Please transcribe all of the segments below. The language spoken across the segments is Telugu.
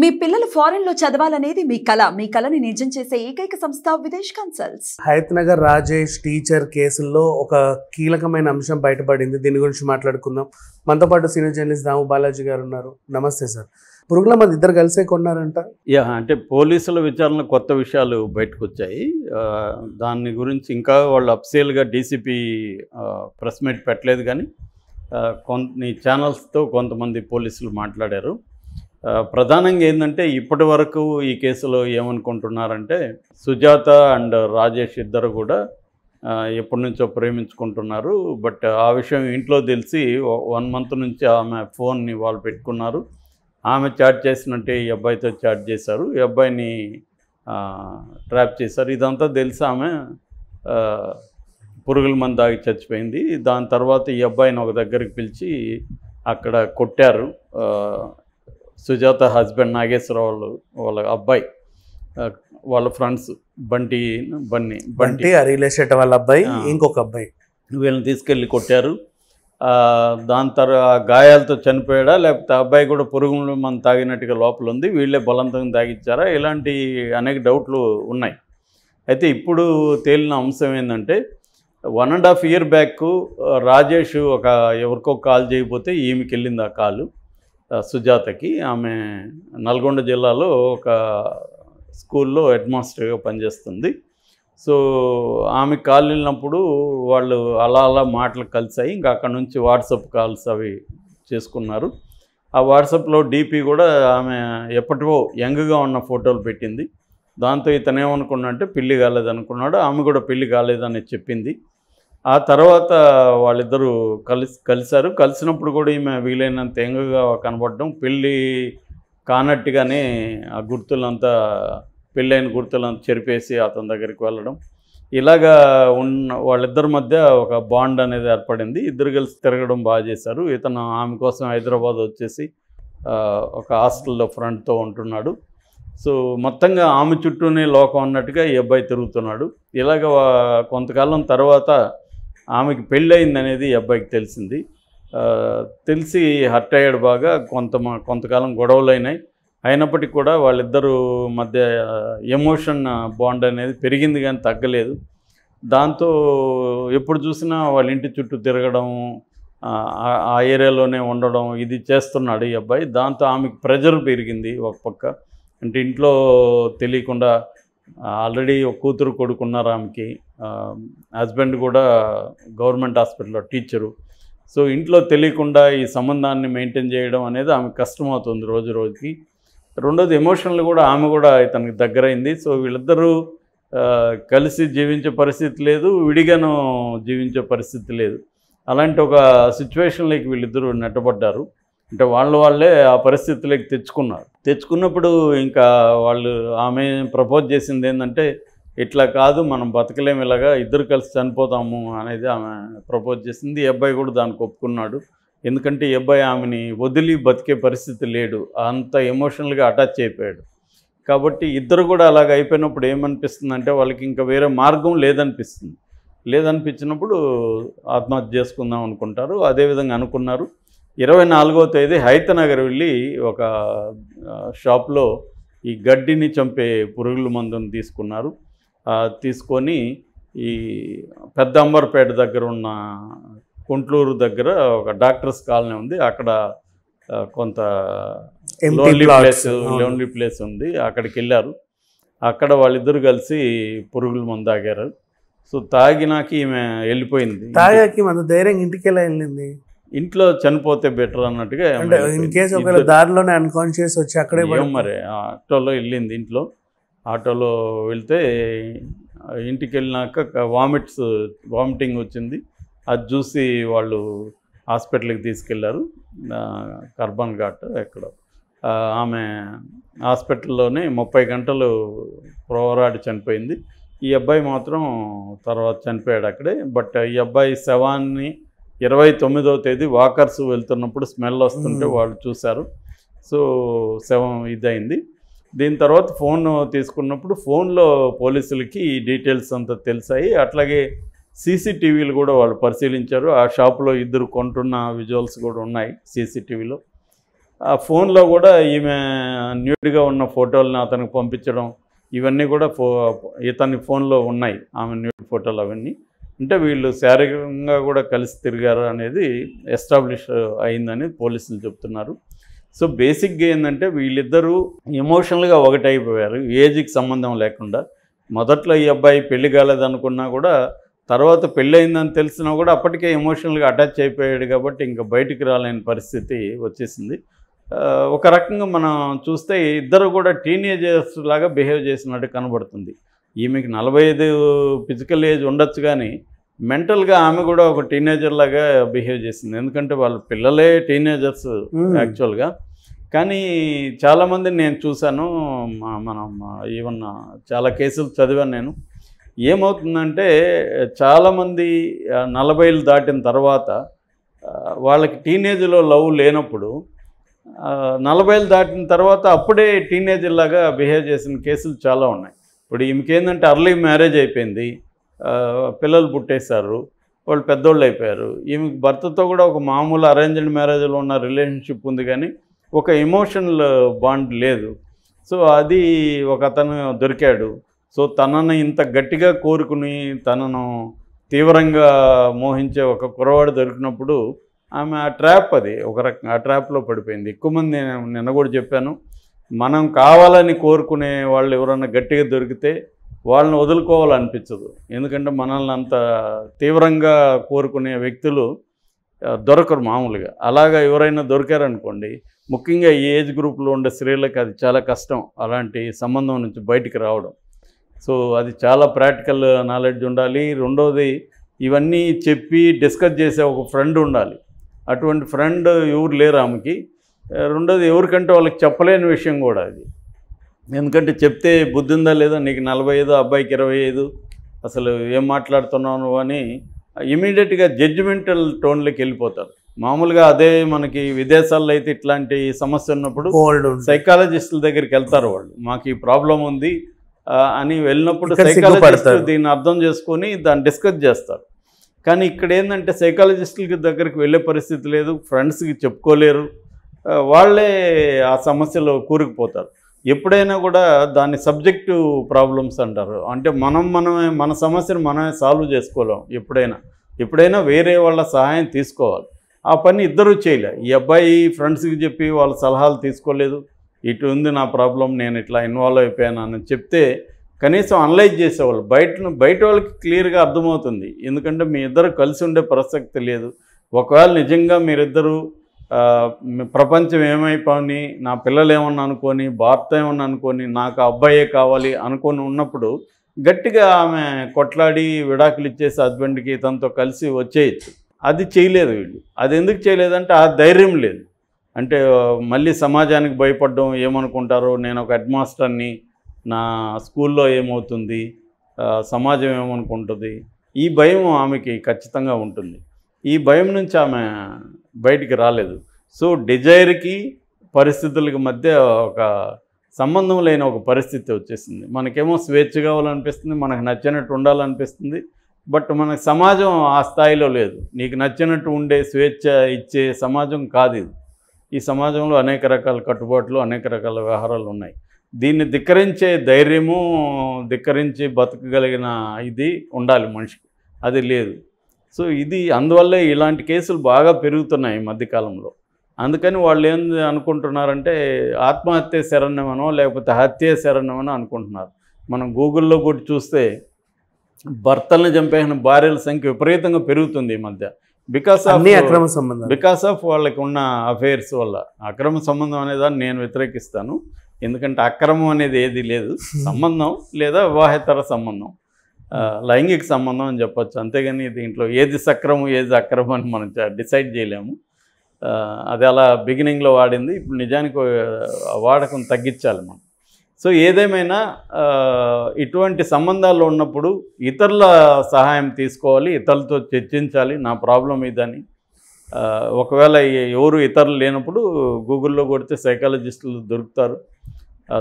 మీ పిల్లలు ఫారెన్ లో చదవాలనేది మీ కళ మీ కళని నిజం చేసే ఏకైక సంస్థ Videsh consults Hayathnagar Rajesh teacher కేసుల్లో ఒక కీలకమైన అంశం బయటపడింది దీని గురించి మాట్లాడుకుందాం మనతో పాటు సీనియర్ జర్నలిస్ట్ దాము బాలాజీ గారు ఉన్నారు నమస్తే సార్ పురుగుల మంది ఇద్దరు కలిసే కొన్నారంట యా అంటే పోలీసుల విచారణ కొత్త విషయాలు బయటకు వచ్చాయి దాని గురించి ఇంకా వాళ్ళు అప్సేల్గా డీసీపీ ప్రెస్ మీట్ పెట్టలేదు కానీ కొన్ని ఛానల్స్తో కొంతమంది పోలీసులు మాట్లాడారు ప్రధానంగా ఏంటంటే ఇప్పటి వరకు ఈ కేసులో ఏమనుకుంటున్నారంటే సుజాత అండ్ రాజేష్ ఇద్దరు కూడా ఎప్పటి నుంచో ప్రేమించుకుంటున్నారు బట్ ఆ విషయం ఇంట్లో తెలిసి వన్ మంత్ నుంచి ఆమె ఫోన్ని వాళ్ళు పెట్టుకున్నారు ఆమె చాట్ చేసినట్టే ఈ అబ్బాయితో చాట్ చేశారు ఈ అబ్బాయిని ట్రాప్ చేశారు ఇదంతా తెలిసి ఆమె పురుగుల మంది దాగి చచ్చిపోయింది దాని తర్వాత ఈ అబ్బాయిని ఒక దగ్గరికి పిలిచి అక్కడ కొట్టారు సుజాత హస్బెండ్ నాగేశ్వరరావు వాళ్ళు వాళ్ళ అబ్బాయి వాళ్ళ friends Bunty Bunny Bunty real estate వాళ్ళ అబ్బాయి ఇంకొక అబ్బాయి వీళ్ళని తీసుకెళ్ళి కొట్టారు దాని తర్వాత గాయాలతో చనిపోయాడా లేకపోతే అబ్బాయి కూడా పురుగులు మనం తాగినట్టుగా లోపల ఉంది వీళ్ళే బలంతంగా తాగించారా ఇలాంటి అనేక డౌట్లు ఉన్నాయి అయితే ఇప్పుడు తేలిన అంశం ఏంటంటే one and half year back Rajesh ఒక ఎవరికో కాల్ చేయబోతే ఈమెకి వెళ్ళింది ఆ కాలు సుజాతకి ఆమె నల్గొండ జిల్లాలో ఒక స్కూల్లో హెడ్ మాస్టర్గా పనిచేస్తుంది సో ఆమె కాల్ వెళ్ళినప్పుడు వాళ్ళు అలా అలా మాటలు కలిసాయి ఇంకా అక్కడ నుంచి వాట్సప్ కాల్స్ అవి చేసుకున్నారు ఆ వాట్సాప్లో డీపీ కూడా ఆమె ఎప్పటివో యంగ్గా ఉన్న ఫోటోలు పెట్టింది దాంతో ఇతనేమనుకున్నా అంటే పెళ్లి కాలేదనుకున్నాడు ఆమె కూడా పెళ్లి కాలేదని చెప్పింది ఆ తర్వాత వాళ్ళిద్దరూ కలిసి కలిశారు కలిసినప్పుడు కూడా ఈమె వీలైనంత ఎంగగా కనబడడం పెళ్ళి కానట్టుగానే ఆ గుర్తులంతా పెళ్ళైన అంతా చెరిపేసి అతని దగ్గరికి వెళ్ళడం ఇలాగా ఉన్న వాళ్ళిద్దరి మధ్య ఒక బాండ్ అనేది ఏర్పడింది ఇద్దరు కలిసి తిరగడం బాగా చేశారు ఇతను ఆమె కోసం హైదరాబాద్ వచ్చేసి ఒక హాస్టల్లో ఫ్రెండ్తో ఉంటున్నాడు సో మొత్తంగా ఆమె చుట్టూనే లోకం అన్నట్టుగా ఈ అబ్బాయి తిరుగుతున్నాడు ఇలాగ కొంతకాలం తర్వాత ఆమెకి పెళ్ళయింది అనేది అబ్బాయికి తెలిసింది తెలిసి హర్ట్ అయ్యాడు బాగా కొంత కొంతకాలం గొడవలు అయినాయి అయినప్పటికీ కూడా వాళ్ళిద్దరూ మధ్య ఎమోషన్ బాండ్ అనేది పెరిగింది కానీ తగ్గలేదు దాంతో ఎప్పుడు చూసినా వాళ్ళ ఇంటి చుట్టూ తిరగడం ఆ ఏరియాలోనే ఉండడం ఇది చేస్తున్నాడు ఈ అబ్బాయి దాంతో ఆమెకు ప్రెజర్ పెరిగింది ఒక పక్క అంటే ఇంట్లో తెలియకుండా ఆల్రెడీ ఒక కూతురు కొడుకున్నారు ఆమెకి హస్బెండ్ కూడా గవర్నమెంట్ హాస్పిటల్లో టీచరు సో ఇంట్లో తెలియకుండా ఈ సంబంధాన్ని మెయింటైన్ చేయడం అనేది ఆమె కష్టమవుతుంది రోజు రోజుకి రెండోది ఎమోషనల్ కూడా ఆమె కూడా ఇతనికి దగ్గరైంది సో వీళ్ళిద్దరూ కలిసి జీవించే పరిస్థితి లేదు విడిగాను జీవించే పరిస్థితి లేదు అలాంటి ఒక సిచ్యువేషన్లోకి వీళ్ళిద్దరూ నెట్టబడ్డారు అంటే వాళ్ళు వాళ్ళే ఆ పరిస్థితులకి తెచ్చుకున్నారు తెచ్చుకున్నప్పుడు ఇంకా వాళ్ళు ఆమె ప్రపోజ్ చేసింది ఏంటంటే ఇట్లా కాదు మనం బతకలేము ఇలాగా ఇద్దరు కలిసి చనిపోతాము అనేది ఆమె ప్రపోజ్ చేసింది ఈ అబ్బాయి కూడా దానికి ఒప్పుకున్నాడు ఎందుకంటే ఈ అబ్బాయి ఆమెని వదిలి బతికే పరిస్థితి లేడు అంత ఎమోషనల్గా అటాచ్ అయిపోయాడు కాబట్టి ఇద్దరు కూడా అలాగ అయిపోయినప్పుడు ఏమనిపిస్తుంది అంటే వాళ్ళకి ఇంకా వేరే మార్గం లేదనిపిస్తుంది లేదనిపించినప్పుడు ఆత్మహత్య చేసుకుందాం అనుకుంటారు అదేవిధంగా అనుకున్నారు ఇరవై నాలుగో తేదీ హైతనగర్ వెళ్ళి ఒక షాప్లో ఈ గడ్డిని చంపే పురుగుల మందును తీసుకున్నారు తీసుకొని ఈ పెద్ద అంబర్పేట దగ్గర ఉన్న కుంట్లూరు దగ్గర ఒక డాక్టర్స్ కాలనీ ఉంది అక్కడ కొంత లోన్లీ ప్లేస్ లోన్లీ ప్లేస్ ఉంది అక్కడికి వెళ్ళారు అక్కడ వాళ్ళిద్దరు కలిసి పురుగుల మందు తాగారు సో తాగినాక ఈమె వెళ్ళిపోయింది తాగాకి మన ధైర్యం ఇంటికి వెళ్ళింది ఇంట్లో చనిపోతే బెటర్ అన్నట్టుగా దారిలోనే అన్కాన్షియస్ వచ్చి అక్కడే మరి ఆటోలో వెళ్ళింది ఇంట్లో ఆటోలో వెళ్తే ఇంటికి వెళ్ళినాక వామిట్స్ వామిటింగ్ వచ్చింది అది చూసి వాళ్ళు హాస్పిటల్కి తీసుకెళ్లారు కర్బన్ ఘాట్ ఎక్కడ ఆమె హాస్పిటల్లోనే ముప్పై గంటలు ప్రోరాడి చనిపోయింది ఈ అబ్బాయి మాత్రం తర్వాత చనిపోయాడు అక్కడే బట్ ఈ అబ్బాయి శవాన్ని ఇరవై తొమ్మిదవ తేదీ వాకర్స్ వెళ్తున్నప్పుడు స్మెల్ వస్తుంటే వాళ్ళు చూశారు సో శవం ఇదైంది దీని తర్వాత ఫోన్ తీసుకున్నప్పుడు ఫోన్లో పోలీసులకి డీటెయిల్స్ అంతా తెలిసాయి అట్లాగే సీసీటీవీలు కూడా వాళ్ళు పరిశీలించారు ఆ షాప్లో ఇద్దరు కొంటున్న విజువల్స్ కూడా ఉన్నాయి సీసీటీవీలో ఆ ఫోన్లో కూడా ఈమె న్యూడ్గా ఉన్న ఫోటోలను అతనికి పంపించడం ఇవన్నీ కూడా ఫో ఇతని ఫోన్లో ఉన్నాయి ఆమె న్యూడ్ ఫోటోలు అవన్నీ అంటే వీళ్ళు శారీరకంగా కూడా కలిసి తిరిగారు అనేది ఎస్టాబ్లిష్ అయిందని పోలీసులు చెప్తున్నారు సో బేసిక్గా ఏంటంటే వీళ్ళిద్దరూ ఎమోషనల్గా ఒకటైపోయారు ఏజ్కి సంబంధం లేకుండా మొదట్లో ఈ అబ్బాయి పెళ్లి కాలేదనుకున్నా కూడా తర్వాత అయిందని తెలిసినా కూడా అప్పటికే ఎమోషనల్గా అటాచ్ అయిపోయాడు కాబట్టి ఇంకా బయటికి రాలేని పరిస్థితి వచ్చేసింది ఒక రకంగా మనం చూస్తే ఇద్దరు కూడా టీనేజర్స్ లాగా బిహేవ్ చేసినట్టు కనబడుతుంది ఈమెకి నలభై ఐదు ఫిజికల్ ఏజ్ ఉండొచ్చు కానీ మెంటల్గా ఆమె కూడా ఒక టీనేజర్ లాగా బిహేవ్ చేసింది ఎందుకంటే వాళ్ళ పిల్లలే టీనేజర్స్ యాక్చువల్గా కానీ చాలామందిని నేను చూశాను మనం ఈవెన్ చాలా కేసులు చదివాను నేను ఏమవుతుందంటే చాలామంది నలభైలు దాటిన తర్వాత వాళ్ళకి టీనేజ్లో లవ్ లేనప్పుడు నలభైలు దాటిన తర్వాత అప్పుడే టీనేజర్లాగా బిహేవ్ చేసిన కేసులు చాలా ఉన్నాయి ఇప్పుడు ఈమెకేందంటే అర్లీ మ్యారేజ్ అయిపోయింది పిల్లలు పుట్టేశారు వాళ్ళు పెద్దోళ్ళు అయిపోయారు ఈమె భర్తతో కూడా ఒక మామూలు అరేంజ్డ్ మ్యారేజ్లో ఉన్న రిలేషన్షిప్ ఉంది కానీ ఒక ఎమోషనల్ బాండ్ లేదు సో అది ఒక అతను దొరికాడు సో తనను ఇంత గట్టిగా కోరుకుని తనను తీవ్రంగా మోహించే ఒక కురవాడు దొరికినప్పుడు ఆమె ఆ ట్రాప్ అది ఒక రకంగా ఆ ట్రాప్లో పడిపోయింది ఎక్కువ మంది నిన్న కూడా చెప్పాను మనం కావాలని కోరుకునే వాళ్ళు ఎవరన్నా గట్టిగా దొరికితే వాళ్ళని వదులుకోవాలనిపించదు ఎందుకంటే మనల్ని అంత తీవ్రంగా కోరుకునే వ్యక్తులు దొరకరు మామూలుగా అలాగా ఎవరైనా దొరికారనుకోండి ముఖ్యంగా ఈ ఏజ్ గ్రూప్లో ఉండే స్త్రీలకు అది చాలా కష్టం అలాంటి సంబంధం నుంచి బయటికి రావడం సో అది చాలా ప్రాక్టికల్ నాలెడ్జ్ ఉండాలి రెండవది ఇవన్నీ చెప్పి డిస్కస్ చేసే ఒక ఫ్రెండ్ ఉండాలి అటువంటి ఫ్రెండ్ ఎవరు లేరు ఆమెకి రెండోది ఎవరికంటే వాళ్ళకి చెప్పలేని విషయం కూడా అది ఎందుకంటే చెప్తే బుద్ధి ఉందా లేదా నీకు నలభై ఐదు అబ్బాయికి ఇరవై ఐదు అసలు ఏం మాట్లాడుతున్నావు అని ఇమీడియట్గా జడ్జిమెంటల్ టోన్లోకి వెళ్ళిపోతారు మామూలుగా అదే మనకి విదేశాల్లో అయితే ఇట్లాంటి సమస్య ఉన్నప్పుడు సైకాలజిస్టుల దగ్గరికి వెళ్తారు వాళ్ళు మాకు ఈ ప్రాబ్లం ఉంది అని వెళ్ళినప్పుడు సైకాలజిస్టులు దీన్ని అర్థం చేసుకొని దాన్ని డిస్కస్ చేస్తారు కానీ ఇక్కడ ఏంటంటే సైకాలజిస్టులకి దగ్గరికి వెళ్ళే పరిస్థితి లేదు ఫ్రెండ్స్కి చెప్పుకోలేరు వాళ్ళే ఆ సమస్యలో కూరుకుపోతారు ఎప్పుడైనా కూడా దాన్ని సబ్జెక్టివ్ ప్రాబ్లమ్స్ అంటారు అంటే మనం మనమే మన సమస్యను మనమే సాల్వ్ చేసుకోలేం ఎప్పుడైనా ఎప్పుడైనా వేరే వాళ్ళ సహాయం తీసుకోవాలి ఆ పని ఇద్దరూ చేయలే ఈ అబ్బాయి ఫ్రెండ్స్కి చెప్పి వాళ్ళ సలహాలు తీసుకోలేదు ఇటు ఉంది నా ప్రాబ్లం నేను ఇట్లా ఇన్వాల్వ్ అయిపోయాను అని చెప్తే కనీసం అనలైజ్ చేసేవాళ్ళు బయట బయట వాళ్ళకి క్లియర్గా అర్థమవుతుంది ఎందుకంటే మీ ఇద్దరు కలిసి ఉండే ప్రసక్తి లేదు ఒకవేళ నిజంగా మీరిద్దరూ ప్రపంచం ఏమైపోని నా పిల్లలు ఏమన్నా అనుకొని భర్త ఏమన్నా అనుకొని నాకు అబ్బాయే కావాలి అనుకొని ఉన్నప్పుడు గట్టిగా ఆమె కొట్లాడి విడాకులు ఇచ్చేసి హస్బెండ్కి తనతో కలిసి వచ్చేయచ్చు అది చేయలేదు వీళ్ళు అది ఎందుకు చేయలేదంటే ఆ ధైర్యం లేదు అంటే మళ్ళీ సమాజానికి భయపడడం ఏమనుకుంటారో నేను ఒక హెడ్ మాస్టర్ని నా స్కూల్లో ఏమవుతుంది సమాజం ఏమనుకుంటుంది ఈ భయం ఆమెకి ఖచ్చితంగా ఉంటుంది ఈ భయం నుంచి ఆమె బయటికి రాలేదు సో డిజైర్కి పరిస్థితులకి మధ్య ఒక సంబంధం లేని ఒక పరిస్థితి వచ్చేసింది మనకేమో స్వేచ్ఛ కావాలనిపిస్తుంది మనకు నచ్చినట్టు ఉండాలనిపిస్తుంది బట్ మనకు సమాజం ఆ స్థాయిలో లేదు నీకు నచ్చినట్టు ఉండే స్వేచ్ఛ ఇచ్చే సమాజం కాదు ఇది ఈ సమాజంలో అనేక రకాల కట్టుబాట్లు అనేక రకాల వ్యవహారాలు ఉన్నాయి దీన్ని ధిక్కరించే ధైర్యము ధిక్కరించి బతకగలిగిన ఇది ఉండాలి మనిషికి అది లేదు సో ఇది అందువల్లే ఇలాంటి కేసులు బాగా పెరుగుతున్నాయి ఈ మధ్యకాలంలో అందుకని వాళ్ళు ఏం అనుకుంటున్నారంటే ఆత్మహత్య శరణ్యమనో లేకపోతే హత్య శరణ్యమనో అనుకుంటున్నారు మనం గూగుల్లో కూడా చూస్తే భర్తలను చంపేసిన భార్యల సంఖ్య విపరీతంగా పెరుగుతుంది ఈ మధ్య బికాస్ ఆఫ్ అక్రమ సంబంధం బికాస్ ఆఫ్ వాళ్ళకి ఉన్న అఫైర్స్ వల్ల అక్రమ సంబంధం అనేదాన్ని నేను వ్యతిరేకిస్తాను ఎందుకంటే అక్రమం అనేది ఏది లేదు సంబంధం లేదా వివాహేతర సంబంధం లైంగిక సంబంధం అని చెప్పచ్చు అంతేగాని దీంట్లో ఏది సక్రమం ఏది అక్రమం అని మనం డిసైడ్ చేయలేము అది అలా బిగినింగ్లో వాడింది ఇప్పుడు నిజానికి వాడకం తగ్గించాలి మనం సో ఏదేమైనా ఇటువంటి సంబంధాల్లో ఉన్నప్పుడు ఇతరుల సహాయం తీసుకోవాలి ఇతరులతో చర్చించాలి నా ప్రాబ్లం ఇదని ఒకవేళ ఎవరు ఇతరులు లేనప్పుడు గూగుల్లో కొడితే సైకాలజిస్టులు దొరుకుతారు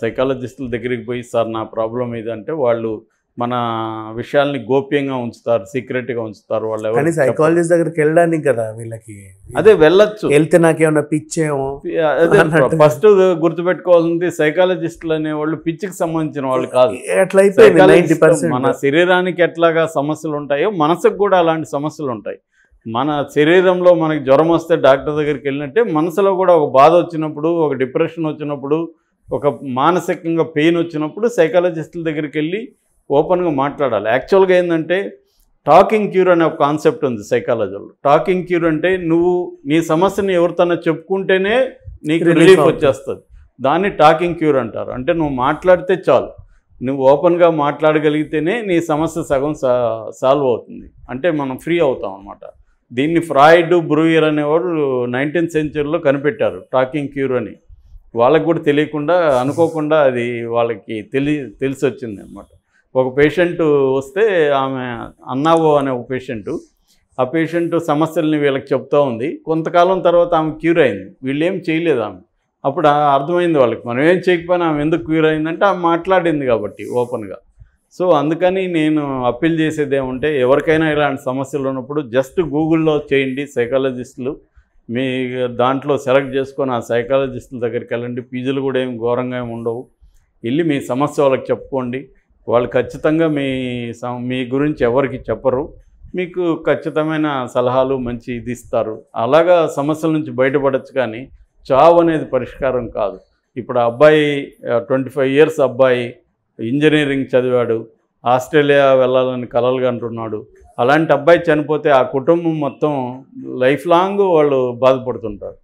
సైకాలజిస్టుల దగ్గరికి పోయి సార్ నా ప్రాబ్లం ఇదంటే వాళ్ళు మన విషయాల్ని గోప్యంగా ఉంచుతారు గా ఉంచుతారు వాళ్ళు కానీ సైకాలజిస్ట్ దగ్గరికి వెళ్ళడానికి కదా వీళ్ళకి అదే వెళ్ళొచ్చు వెళ్తే నాకేమన్నా పిచ్చేమో అదే ఫస్ట్ గుర్తుపెట్టుకోవాల్సింది సైకాలజిస్టులు అనేవాళ్ళు పిచ్చికి సంబంధించిన వాళ్ళు కాదు ఎట్లయితే మన శరీరానికి ఎట్లాగా సమస్యలు ఉంటాయో మనసుకు కూడా అలాంటి సమస్యలు ఉంటాయి మన శరీరంలో మనకి జ్వరం వస్తే డాక్టర్ దగ్గరికి వెళ్ళినట్టే మనసులో కూడా ఒక బాధ వచ్చినప్పుడు ఒక డిప్రెషన్ వచ్చినప్పుడు ఒక మానసికంగా పెయిన్ వచ్చినప్పుడు సైకాలజిస్టుల దగ్గరికి వెళ్ళి ఓపెన్గా మాట్లాడాలి యాక్చువల్గా ఏంటంటే టాకింగ్ క్యూర్ అనే ఒక కాన్సెప్ట్ ఉంది సైకాలజీలో టాకింగ్ క్యూర్ అంటే నువ్వు నీ సమస్యని ఎవరితో చెప్పుకుంటేనే నీకు రిలీఫ్ వచ్చేస్తుంది దాన్ని టాకింగ్ క్యూర్ అంటారు అంటే నువ్వు మాట్లాడితే చాలు నువ్వు ఓపెన్గా మాట్లాడగలిగితేనే నీ సమస్య సగం సాల్వ్ అవుతుంది అంటే మనం ఫ్రీ అవుతాం అనమాట దీన్ని ఫ్రాయిడ్ బ్రూయర్ అనేవాడు నైన్టీన్త్ సెంచరీలో కనిపెట్టారు టాకింగ్ క్యూర్ అని వాళ్ళకు కూడా తెలియకుండా అనుకోకుండా అది వాళ్ళకి తెలి తెలిసి వచ్చింది అనమాట ఒక పేషెంట్ వస్తే ఆమె అన్నావో అనే ఒక పేషెంట్ ఆ పేషెంట్ సమస్యలని వీళ్ళకి చెప్తూ ఉంది కొంతకాలం తర్వాత ఆమె క్యూర్ అయింది వీళ్ళు ఏం చేయలేదు ఆమె అప్పుడు అర్థమైంది వాళ్ళకి మనం ఏం చేయకపోయినా ఆమె ఎందుకు క్యూర్ అయిందంటే ఆమె మాట్లాడింది కాబట్టి ఓపెన్గా సో అందుకని నేను అప్పీల్ చేసేది ఏమంటే ఎవరికైనా ఇలాంటి సమస్యలు ఉన్నప్పుడు జస్ట్ గూగుల్లో చేయండి సైకాలజిస్టులు మీ దాంట్లో సెలెక్ట్ చేసుకొని ఆ సైకాలజిస్టుల దగ్గరికి వెళ్ళండి ఫీజులు కూడా ఏం ఘోరంగా ఏమి ఉండవు వెళ్ళి మీ సమస్య వాళ్ళకి చెప్పుకోండి వాళ్ళు ఖచ్చితంగా మీ మీ గురించి ఎవరికి చెప్పరు మీకు ఖచ్చితమైన సలహాలు మంచి ఇది ఇస్తారు అలాగా సమస్యల నుంచి బయటపడచ్చు కానీ చావు అనేది పరిష్కారం కాదు ఇప్పుడు అబ్బాయి ట్వంటీ ఫైవ్ ఇయర్స్ అబ్బాయి ఇంజనీరింగ్ చదివాడు ఆస్ట్రేలియా వెళ్ళాలని కలలుగా అంటున్నాడు అలాంటి అబ్బాయి చనిపోతే ఆ కుటుంబం మొత్తం లైఫ్ లాంగ్ వాళ్ళు బాధపడుతుంటారు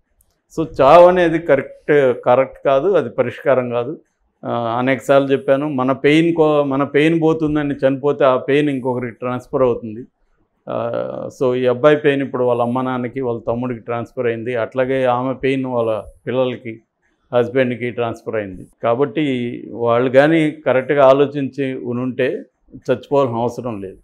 సో చావు అనేది కరెక్ట్ కరెక్ట్ కాదు అది పరిష్కారం కాదు అనేకసార్లు చెప్పాను మన పెయిన్ కో మన పెయిన్ పోతుందని చనిపోతే ఆ పెయిన్ ఇంకొకరికి ట్రాన్స్ఫర్ అవుతుంది సో ఈ అబ్బాయి పెయిన్ ఇప్పుడు వాళ్ళ అమ్మ నాన్నకి వాళ్ళ తమ్ముడికి ట్రాన్స్ఫర్ అయింది అట్లాగే ఆమె పెయిన్ వాళ్ళ పిల్లలకి హస్బెండ్కి ట్రాన్స్ఫర్ అయింది కాబట్టి వాళ్ళు కానీ కరెక్ట్గా ఆలోచించి ఉంటే చచ్చిపోవాల్సిన అవసరం లేదు